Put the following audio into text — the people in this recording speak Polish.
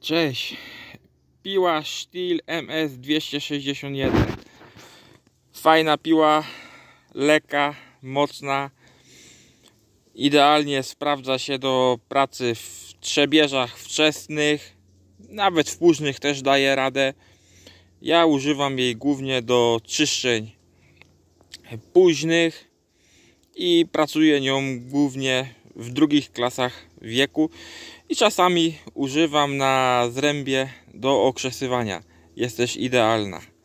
Cześć. Piła Steel MS 261. Fajna piła, lekka, mocna. Idealnie sprawdza się do pracy w trzebieżach wczesnych, nawet w późnych też daje radę. Ja używam jej głównie do czyszczeń późnych i pracuję nią głównie w drugich klasach wieku i czasami używam na zrębie do okrzesywania. Jest też idealna.